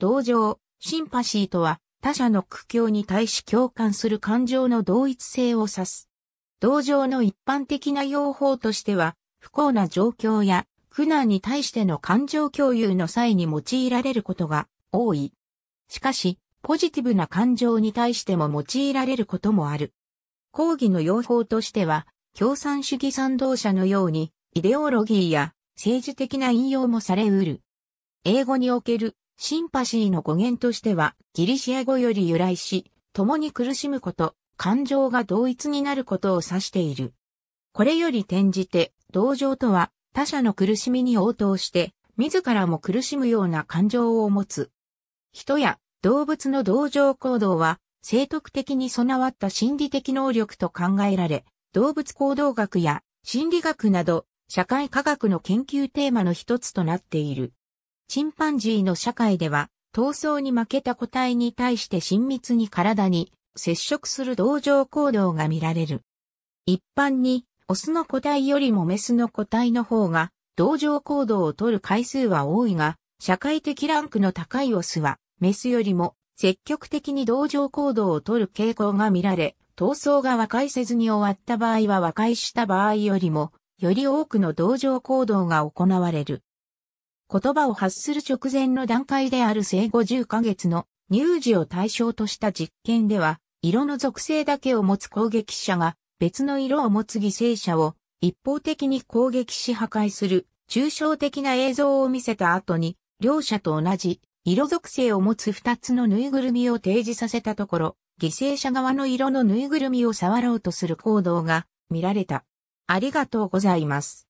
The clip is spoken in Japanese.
同情、シンパシーとは、他者の苦境に対し共感する感情の同一性を指す。同情の一般的な用法としては、不幸な状況や苦難に対しての感情共有の際に用いられることが多い。しかし、ポジティブな感情に対しても用いられることもある。抗議の用法としては、共産主義賛同者のように、イデオロギーや政治的な引用もされうる。英語におけるシンパシーの語源としては、ギリシア語より由来し、共に苦しむこと、感情が同一になることを指している。これより転じて、同情とは、他者の苦しみに応答して、自らも苦しむような感情を持つ。人や動物の同情行動は、生徳的に備わった心理的能力と考えられ、動物行動学や心理学など、社会科学の研究テーマの一つとなっている。チンパンジーの社会では、闘争に負けた個体に対して親密に体に接触する同情行動が見られる。一般に、オスの個体よりもメスの個体の方が、同情行動をとる回数は多いが、社会的ランクの高いオスは、メスよりも積極的に同情行動をとる傾向が見られ、闘争が和解せずに終わった場合は和解した場合よりも、より多くの同情行動が行われる。言葉を発する直前の段階である生後10ヶ月の乳児を対象とした実験では、色の属性だけを持つ攻撃者が別の色を持つ犠牲者を一方的に攻撃し破壊する抽象的な映像を見せた後に、両者と同じ色属性を持つ二つのぬいぐるみを提示させたところ、犠牲者側の色のぬいぐるみを触ろうとする行動が見られた。ありがとうございます。